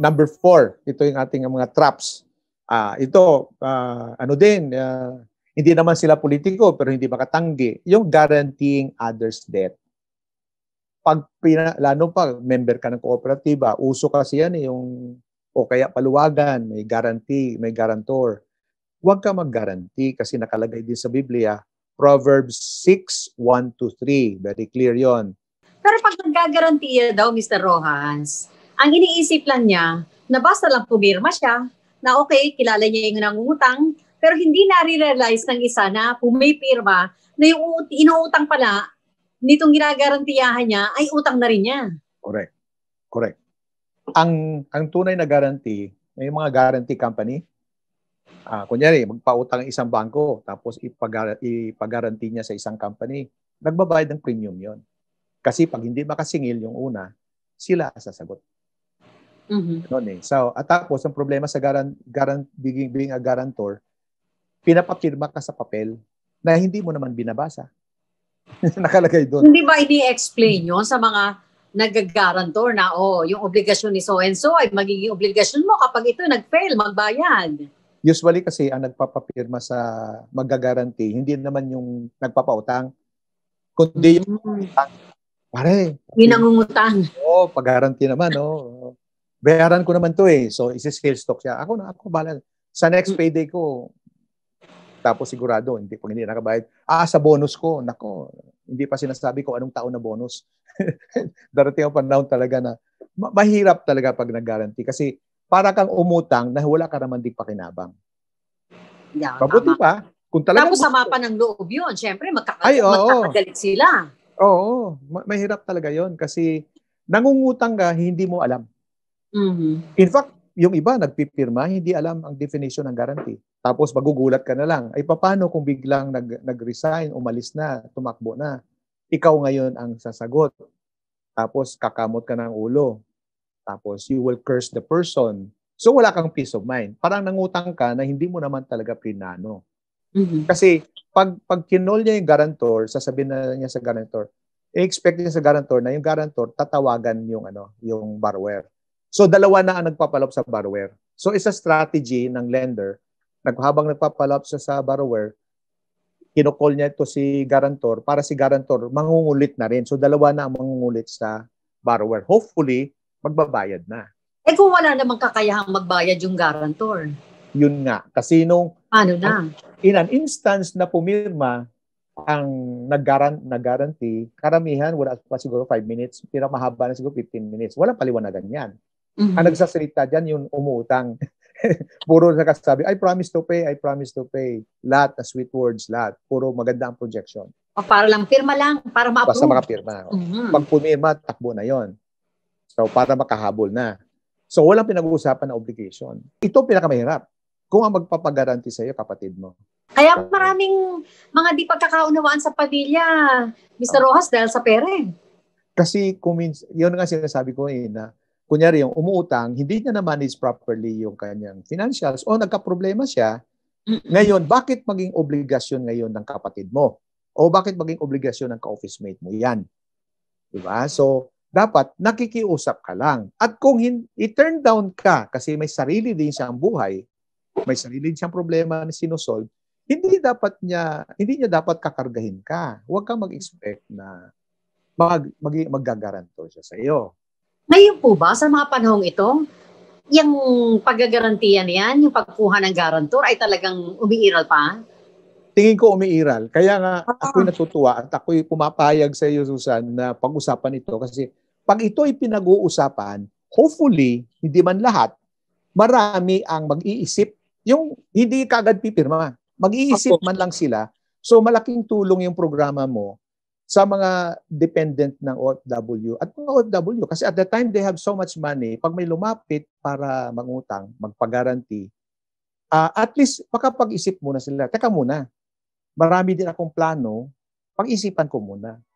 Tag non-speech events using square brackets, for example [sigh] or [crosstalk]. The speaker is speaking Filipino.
Number four, ito yung ating mga traps. Uh, ito, uh, ano din, uh, hindi naman sila politiko pero hindi makatanggi, yung guaranteeing others' debt. Pag pina, lalo pa, member ka ng kooperatiba, uso kasi yan eh, yung, o kaya paluwagan, may guarantee, may guarantor. Huwag ka mag-guarantee kasi nakalagay din sa Biblia, Proverbs 6, 1 to 3. Very clear yon. Pero pag nag-guarantee daw, Mr. Rojas, ang iniisip lang niya, na basta lang pumirma siya, na okay, kilala niya yung nangungutang, pero hindi nare-realize ng isa na pumipirma na yung inuutang pala nitong ginagarantiyahan niya ay utang na rin niya. Correct. Correct. Ang ang tunay na guarantee ay mga guarantee company. Ah, uh, kunyari, magpautang ang isang bangko tapos ipag ipagaranti niya sa isang company, nagbabayad ng premium 'yon. Kasi pag hindi makasingil yung una, sila sasagot. Mm-hmm. eh. So, at tapos, ang problema sa garan, garan, being, being a guarantor, pinapapirma ka sa papel na hindi mo naman binabasa. [laughs] Nakalagay doon. Hindi ba ini-explain yun sa mga nagagarantor na, oh, yung obligasyon ni so-and-so ay magiging obligasyon mo kapag ito nag-fail, magbayad. Usually kasi ang nagpapapirma sa magagaranti, hindi naman yung nagpapautang, kundi yung mm. pare. Yung nangungutang. Oo, oh, pag-garanti naman, Oh bayaran ko naman to eh. So, isi-scale stock siya. Ako na, ako bahala. Sa next mm. payday ko, tapos sigurado, hindi, pag hindi nakabayad, ah, sa bonus ko, nako, hindi pa sinasabi ko anong taon na bonus. [laughs] Darating ang panahon talaga na ma- mahirap talaga pag nag-guarantee kasi para kang umutang na wala ka naman ding pakinabang. Yeah, Pabuti tama. pa. Kung talaga Tapos sama pa ng loob yun. Siyempre, magkaka- Ay, oo, magkakagalit sila. Oo. Ma- mahirap talaga yon kasi nangungutang ka, hindi mo alam. Mm-hmm. In fact, yung iba nagpipirma, hindi alam ang definition ng guarantee. Tapos magugulat ka na lang, ay paano kung biglang nag, nag-resign, umalis na, tumakbo na? Ikaw ngayon ang sasagot. Tapos kakamot ka ng ulo. Tapos you will curse the person. So wala kang peace of mind. Parang nangutang ka na hindi mo naman talaga plinano. Mm-hmm. Kasi pag, pag kinol niya yung guarantor, sasabihin na niya sa guarantor, i-expect niya sa guarantor na yung guarantor tatawagan yung ano, yung borrower. So dalawa na ang nagpapalop sa borrower. So isa strategy ng lender, habang nagpapalop siya sa borrower, kinokol niya ito si guarantor para si guarantor mangungulit na rin. So dalawa na ang mangungulit sa borrower. Hopefully, magbabayad na. Eh kung wala namang kakayahang magbayad yung guarantor. Yun nga. Kasi nung... Ano na? In an instance na pumirma ang nag-guarantee, karamihan, wala pa siguro 5 minutes, pero mahaba na siguro 15 minutes. Walang paliwanagan yan. Mm-hmm. Ang nagsasalita dyan, yung umuutang. [laughs] Puro nakasabi, I promise to pay, I promise to pay. Lahat na sweet words, lahat. Puro maganda ang projection. O para lang, pirma lang, para ma-approve. Basta makapirma. Mm-hmm. Pag pumirma, takbo na yon. So, para makahabol na. So, walang pinag-uusapan na obligation. Ito pinakamahirap. Kung ang magpapagaranti sa iyo, kapatid mo. Kaya maraming mga di pagkakaunawaan sa pamilya, Mr. Oh. Ah. Rojas, dahil sa pere. Kasi, kumins- yun nga sinasabi ko eh, na kunyari yung umuutang, hindi niya na-manage properly yung kanyang financials o nagka-problema siya, ngayon, bakit maging obligasyon ngayon ng kapatid mo? O bakit maging obligasyon ng ka-office mate mo yan? Diba? So, dapat nakikiusap ka lang. At kung hin- i-turn down ka, kasi may sarili din siyang buhay, may sarili din siyang problema na sinusolve, hindi dapat niya hindi niya dapat kakargahin ka. Huwag kang mag-expect na mag, mag maggagarantor siya sa iyo. Ngayon po ba, sa mga panahong ito, yung paggagarantiya niyan, yung pagkuha ng garantor ay talagang umiiral pa? Tingin ko umiiral. Kaya nga ah. ako'y natutuwa at ako'y pumapayag sa iyo, Susan, na pag-usapan ito. Kasi pag ito ay pinag-uusapan, hopefully, hindi man lahat, marami ang mag-iisip. Yung hindi kagad pipirma, mag-iisip man lang sila. So malaking tulong yung programa mo sa mga dependent ng OFW at mga OFW kasi at the time they have so much money pag may lumapit para mangutang magpagaranti uh, at least makapag-isip muna sila teka muna marami din akong plano pag-isipan ko muna